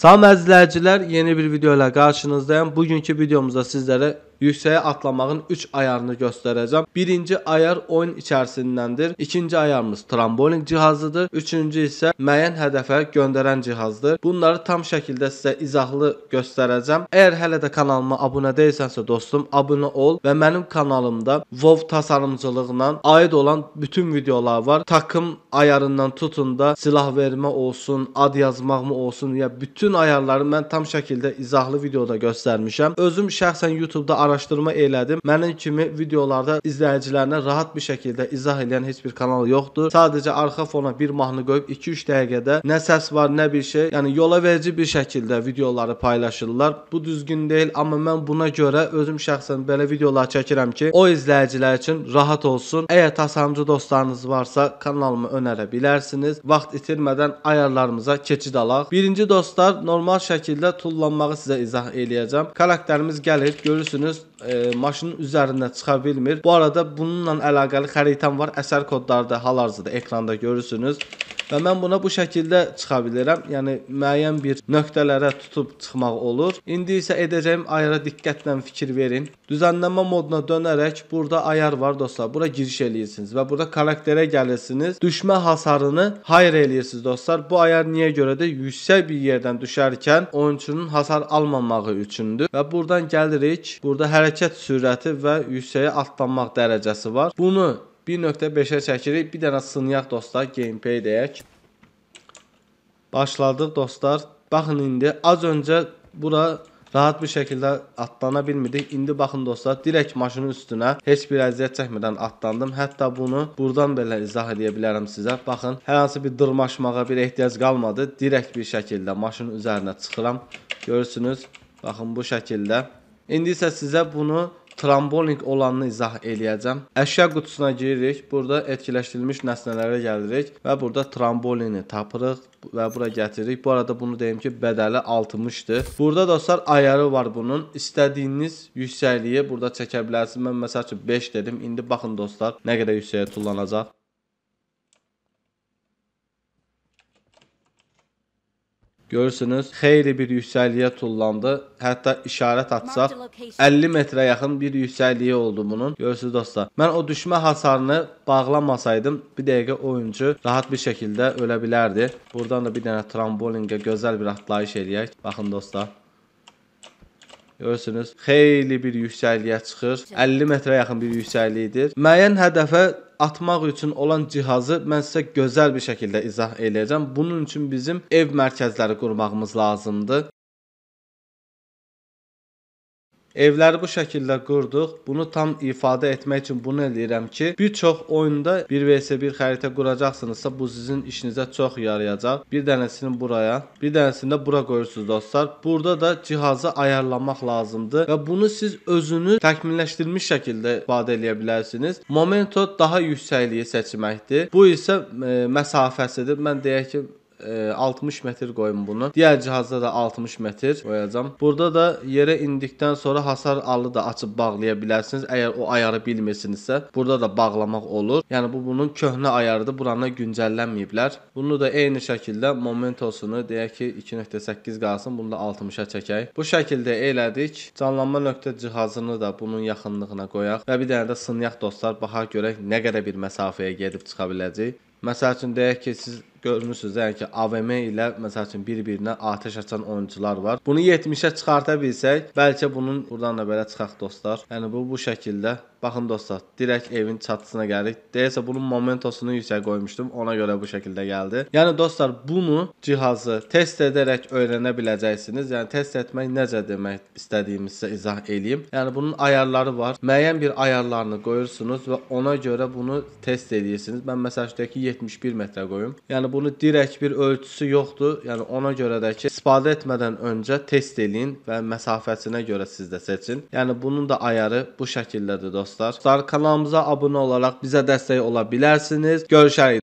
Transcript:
Salam əzizləyicilər, yeni bir video ile karşınızdayım Bugünkü videomuzda sizlere yüksəyə atlamağın 3 ayarını göstereceğim. Birinci ayar oyun içərisindəndir. İkinci ayarımız trambolik cihazıdır. Üçüncü isə müəyyən hədəfə göndərən cihazdır. Bunları tam şəkildə sizə izahlı göstereceğim. Eğer hələ də kanalıma abunə deyilsənsə dostum, abunə ol və mənim kanalımda WoW tasarımcılığına aid olan bütün videolar var. Takım ayarından tutun da silah verme olsun, ad mı olsun ya bütün ayarları mən tam şəkildə izahlı videoda göstermişim. Özüm şəxsən YouTube'da da araşdırma elədim. Mənim kimi videolarda izləyicilərinə rahat bir şəkildə izah edən heç bir kanal yoxdur. Sadəcə arxa fona bir mahnı qoyub 2-3 dəqiqədə nə səs var, nə bir şey, yəni yola verici bir şəkildə videoları paylaşırlar. Bu düzgün deyil, amma mən buna görə özüm şəxsən belə videolar çəkirəm ki, o izləyicilər üçün rahat olsun. Əgər tasarımcı dostlarınız varsa, kanalımı önərə bilərsiniz. Vaxt itirmədən ayarlarımıza keçid alaq. Birinci dostlar, normal şəkildə tullanmağı sizə izah eləyəcəm. Karakterimiz gəlir, görürsünüz, öz e, maşının üzərinə çıxa bilmir. Bu arada bununla əlaqəli xəritəm var. Əsər kodları da hal-hazırda ekranda görürsünüz. Və mən buna bu şəkildə çıxa bilirəm. Yəni müəyyən bir nöqtələrə tutub çıxmaq olur. İndi isə edəcəyim ayara diqqətlə fikir verin. Düzənləmə moduna dönərək burada ayar var dostlar. Bura giriş eləyirsiniz və burada karakterə gəlirsiniz. Düşmə hasarını hayır eləyirsiniz dostlar. Bu ayar niyə görə də yüksək bir yerdən düşərkən oyunçunun hasar almamağı üçündür və buradan gəlirik. Burada hərəkət sürəti və yüksəyə atlanmaq dərəcəsi var. Bunu 1.5-ə çəkirik. Bir dənə sınıyaq dostlar, gameplay deyək. Başladıq dostlar. Baxın indi az öncə bura rahat bir şəkildə atlana bilmirdik. İndi baxın dostlar, direkt maşının üstünə heç bir əziyyət çəkmədən atlandım. Hətta bunu buradan belə izah edə bilərəm sizə. Baxın, hər hansı bir dırmaşmağa bir ehtiyac qalmadı. Direkt bir şəkildə maşının üzərinə çıxıram. Görürsünüz, baxın bu şəkildə. İndi isə sizə bunu tramboling olanını izah eləyəcəm. Əşya qutusuna giririk. Burada etkiləşdirilmiş nəsnələrə gəlirik və burada trambolini tapırıq və bura gətiririk. Bu arada bunu deyim ki, bədəli 60-dır. Burada dostlar ayarı var bunun. İstədiyiniz yüksəkliyi burada çəkə bilərsiniz. Mən məsəl üçün 5 dedim. İndi baxın dostlar, nə qədər yüksəyə tullanacaq. Görürsünüz, xeyli bir yüksəkliyə tullandı. Hətta işarət atsaq 50 metrə yaxın bir yüksəkliyi oldu bunun. Görürsüz dostlar. Mən o düşmə hasarını bağlamasaydım bir dəqiqə oyuncu rahat bir şəkildə ölə bilərdi. Buradan da bir dənə trambolingə gözəl bir atlayış eləyək. Baxın dostlar. Görürsünüz, xeyli bir yüksəkliyə çıxır. 50 metrə yaxın bir yüksəklikdir. Müəyyən hədəfə atmaq üçün olan cihazı mən sizə gözəl bir şəkildə izah eləyəcəm. Bunun üçün bizim ev mərkəzləri qurmağımız lazımdır. Evləri bu şəkildə qurduq. Bunu tam ifadə etmək üçün bunu eləyirəm ki, bir çox oyunda 1vs1 xəritə quracaqsınızsa bu sizin işinizə çox yarayacaq. Bir dənəsini buraya, bir dənəsini də bura qoyursunuz dostlar. Burada da cihazı ayarlamaq lazımdır və bunu siz özünü təkmilləşdirilmiş şəkildə ifadə eləyə bilərsiniz. Momento daha yüksəkliyi seçməkdir. Bu isə e, məsafəsidir. Mən deyək ki, e, 60 metr qoyun bunu. Digər cihazda da 60 metr qoyacam. Burada da yerə indikdən sonra hasar alı da açıb bağlaya bilərsiniz. Əgər o ayarı bilmirsinizsə, burada da bağlamaq olur. Yəni bu bunun köhnə ayarıdır. Burana güncəllənməyiblər. Bunu da eyni şəkildə momentosunu deyək ki 2.8 qalsın. Bunu da 60-a çəkək. Bu şəkildə elədik. Canlanma nöqtə cihazını da bunun yaxınlığına qoyaq və bir dənə də sınayaq dostlar. Baxaq görək nə qədər bir məsafəyə gedib çıxa biləcək. Məsəl üçün deyək ki, siz görmürsüz yəni ki, AVM ilə məsəl üçün bir-birinə atəş açan oyunçular var. Bunu 70-ə çıxarda bilsək, bəlkə bunun buradan da belə çıxaq dostlar. Yəni bu bu şəkildə Baxın dostlar, direkt evin çatısına gəldik. Deyəsə bunun momentosunu yüksək qoymuşdum. Ona görə bu şəkildə gəldi. Yəni dostlar, bunu cihazı test edərək öyrənə biləcəksiniz. Yəni test etmək necə demək istədiyimi sizə izah eləyim. Yəni bunun ayarları var. Müəyyən bir ayarlarını qoyursunuz və ona görə bunu test edirsiniz. Mən məsələn ki 71 metrə qoyum. Yəni Yəni bunu direkt bir ölçüsü yoxdur. Yəni ona görə də ki, istifadə etmədən öncə test eləyin və məsafəsinə görə siz də seçin. Yəni bunun da ayarı bu şəkildədir dostlar. Dostlar kanalımıza abunə olaraq bizə dəstək ola bilərsiniz. Görüşərik.